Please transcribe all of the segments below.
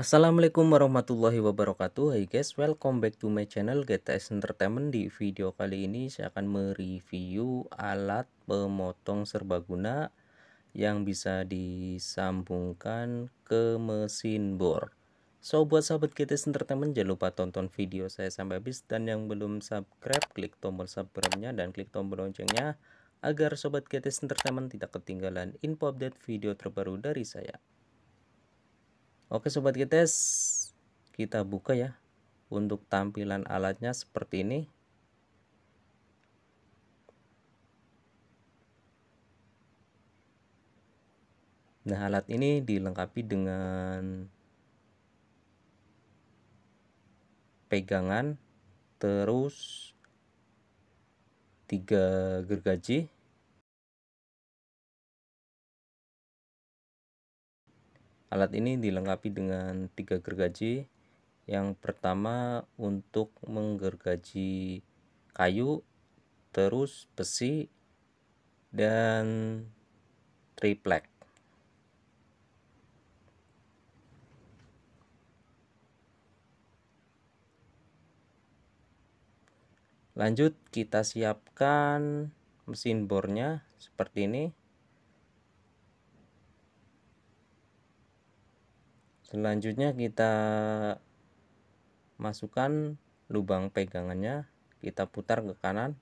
Assalamualaikum warahmatullahi wabarakatuh Hai guys, welcome back to my channel GTS Entertainment Di video kali ini saya akan mereview alat pemotong serbaguna Yang bisa disambungkan ke mesin bor So buat sahabat GTS Entertainment jangan lupa tonton video saya sampai habis Dan yang belum subscribe klik tombol subscribe-nya dan klik tombol loncengnya Agar sobat GTS Entertainment tidak ketinggalan info update video terbaru dari saya Oke sobat kites, kita buka ya. Untuk tampilan alatnya seperti ini. Nah, alat ini dilengkapi dengan pegangan terus tiga gergaji Alat ini dilengkapi dengan tiga gergaji. Yang pertama untuk menggergaji kayu, terus besi, dan triplek. Lanjut kita siapkan mesin bornya seperti ini. selanjutnya kita masukkan lubang pegangannya kita putar ke kanan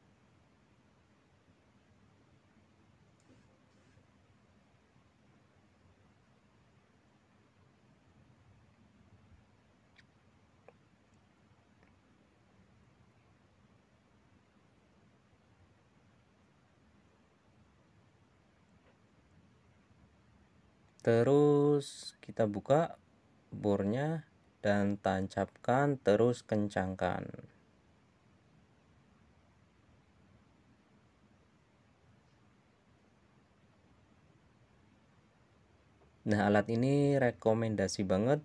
terus kita buka bornya dan tancapkan terus kencangkan Nah alat ini rekomendasi banget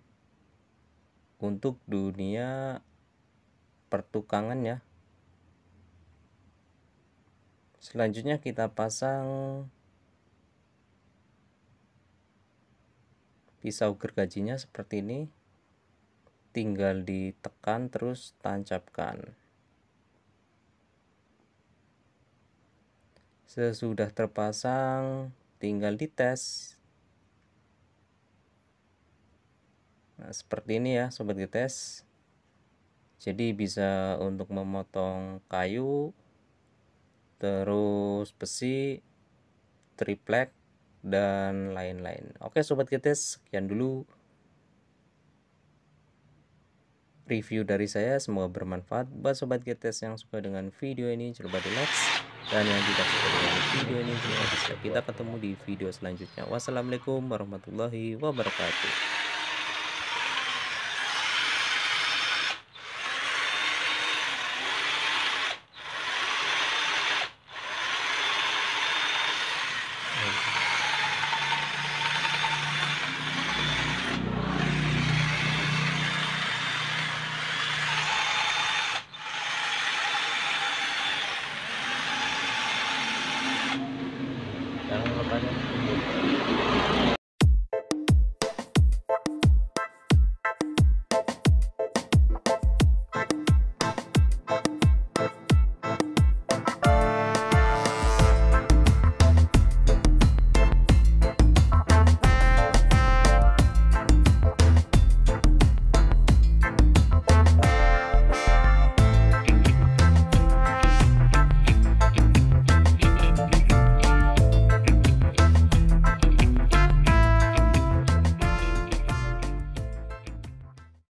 untuk dunia pertukangan ya selanjutnya kita pasang pisau gergajinya seperti ini tinggal ditekan terus tancapkan sesudah terpasang tinggal dites nah, seperti ini ya sobat dites. jadi bisa untuk memotong kayu terus besi triplek dan lain-lain. Oke sobat getes, sekian dulu review dari saya. Semoga bermanfaat buat sobat getes yang suka dengan video ini. coba lupa di like dan yang tidak suka dengan video ini. Kita ketemu di video selanjutnya. Wassalamualaikum warahmatullahi wabarakatuh.